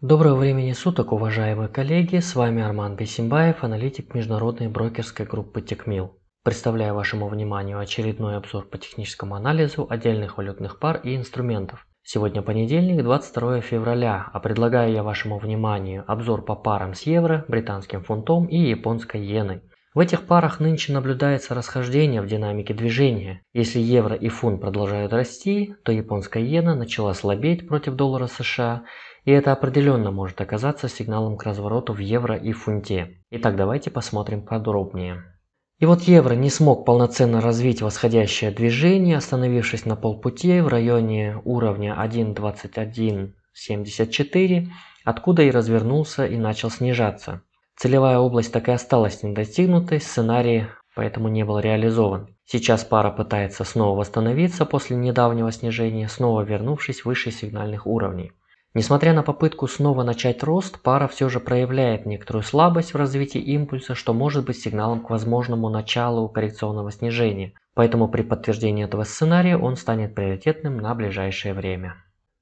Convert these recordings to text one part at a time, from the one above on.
Доброго времени суток, уважаемые коллеги! С вами Арман Бесимбаев, аналитик международной брокерской группы Текмил. Представляю вашему вниманию очередной обзор по техническому анализу отдельных валютных пар и инструментов. Сегодня понедельник, 22 февраля, а предлагаю я вашему вниманию обзор по парам с евро, британским фунтом и японской иеной. В этих парах нынче наблюдается расхождение в динамике движения. Если евро и фунт продолжают расти, то японская иена начала слабеть против доллара США, и это определенно может оказаться сигналом к развороту в евро и фунте. Итак, давайте посмотрим подробнее. И вот евро не смог полноценно развить восходящее движение, остановившись на полпути в районе уровня 1.2174, откуда и развернулся и начал снижаться. Целевая область так и осталась недостигнутой, сценарий поэтому не был реализован. Сейчас пара пытается снова восстановиться после недавнего снижения, снова вернувшись выше сигнальных уровней. Несмотря на попытку снова начать рост, пара все же проявляет некоторую слабость в развитии импульса, что может быть сигналом к возможному началу коррекционного снижения. Поэтому при подтверждении этого сценария он станет приоритетным на ближайшее время.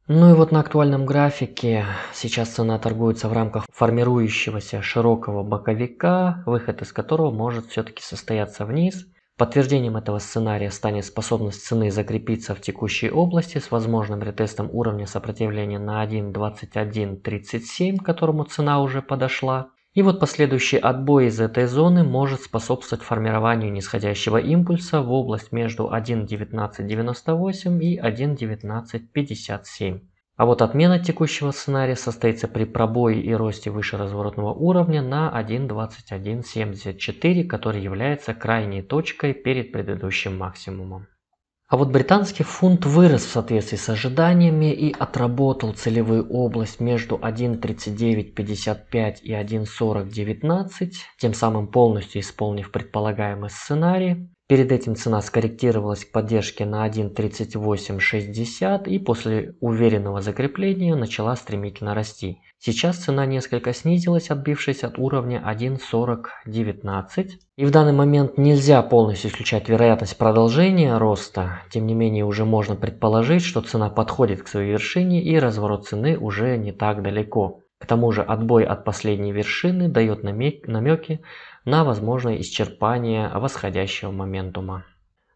Ну и вот на актуальном графике сейчас цена торгуется в рамках формирующегося широкого боковика, выход из которого может все-таки состояться вниз. Подтверждением этого сценария станет способность цены закрепиться в текущей области с возможным ретестом уровня сопротивления на 1.2137, к которому цена уже подошла. И вот последующий отбой из этой зоны может способствовать формированию нисходящего импульса в область между 1.1998 и 1.1957. А вот отмена текущего сценария состоится при пробое и росте выше разворотного уровня на 1.2174, который является крайней точкой перед предыдущим максимумом. А вот британский фунт вырос в соответствии с ожиданиями и отработал целевую область между 1.3955 и 1.4019, тем самым полностью исполнив предполагаемый сценарий. Перед этим цена скорректировалась к поддержке на 1.3860 и после уверенного закрепления начала стремительно расти. Сейчас цена несколько снизилась, отбившись от уровня 1.4019. И в данный момент нельзя полностью исключать вероятность продолжения роста, тем не менее уже можно предположить, что цена подходит к своей вершине и разворот цены уже не так далеко. К тому же отбой от последней вершины дает намеки на возможное исчерпание восходящего моментума.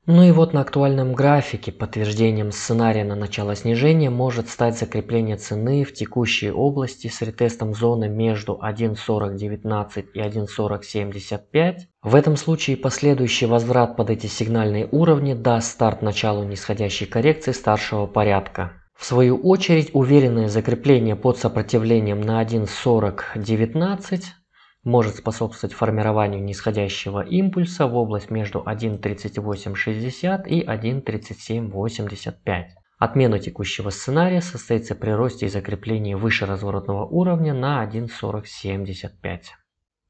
Ну и вот на актуальном графике подтверждением сценария на начало снижения может стать закрепление цены в текущей области с ретестом зоны между 1.4019 и 1.4075. В этом случае последующий возврат под эти сигнальные уровни даст старт началу нисходящей коррекции старшего порядка. В свою очередь, уверенное закрепление под сопротивлением на 1.40.19 может способствовать формированию нисходящего импульса в область между 1.38.60 и 1.37.85. Отмена текущего сценария состоится при росте и закреплении выше разворотного уровня на 1.40.75.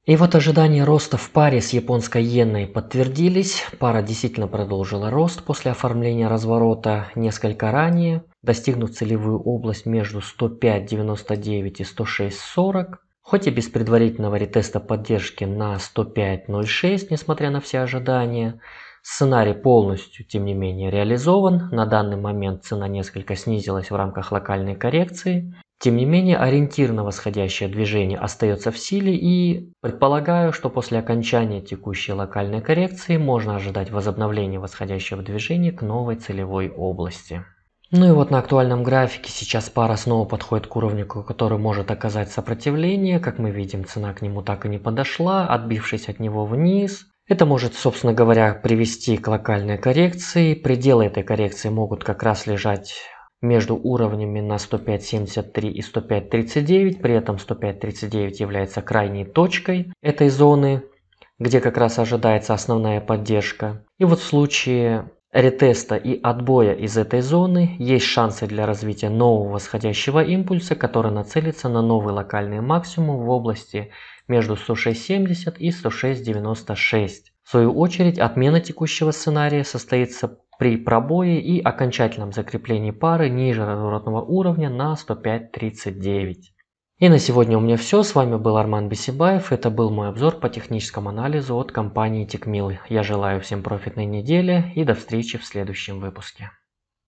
И вот ожидания роста в паре с японской иеной подтвердились, пара действительно продолжила рост после оформления разворота несколько ранее, достигнув целевую область между 105.99 и 106.40, хоть и без предварительного ретеста поддержки на 105.06, несмотря на все ожидания, Сценарий полностью, тем не менее, реализован. На данный момент цена несколько снизилась в рамках локальной коррекции. Тем не менее, ориентир на восходящее движение остается в силе и предполагаю, что после окончания текущей локальной коррекции можно ожидать возобновления восходящего движения к новой целевой области. Ну и вот на актуальном графике сейчас пара снова подходит к уровню, который может оказать сопротивление. Как мы видим, цена к нему так и не подошла, отбившись от него вниз. Это может, собственно говоря, привести к локальной коррекции. Пределы этой коррекции могут как раз лежать между уровнями на 105.73 и 105.39, при этом 105.39 является крайней точкой этой зоны, где как раз ожидается основная поддержка. И вот в случае ретеста и отбоя из этой зоны есть шансы для развития нового восходящего импульса, который нацелится на новый локальный максимум в области между 106.70 и 106.96. В свою очередь, отмена текущего сценария состоится при пробое и окончательном закреплении пары ниже разворотного уровня на 105.39. И на сегодня у меня все. С вами был Арман Бесибаев. Это был мой обзор по техническому анализу от компании Тикмил. Я желаю всем профитной недели и до встречи в следующем выпуске.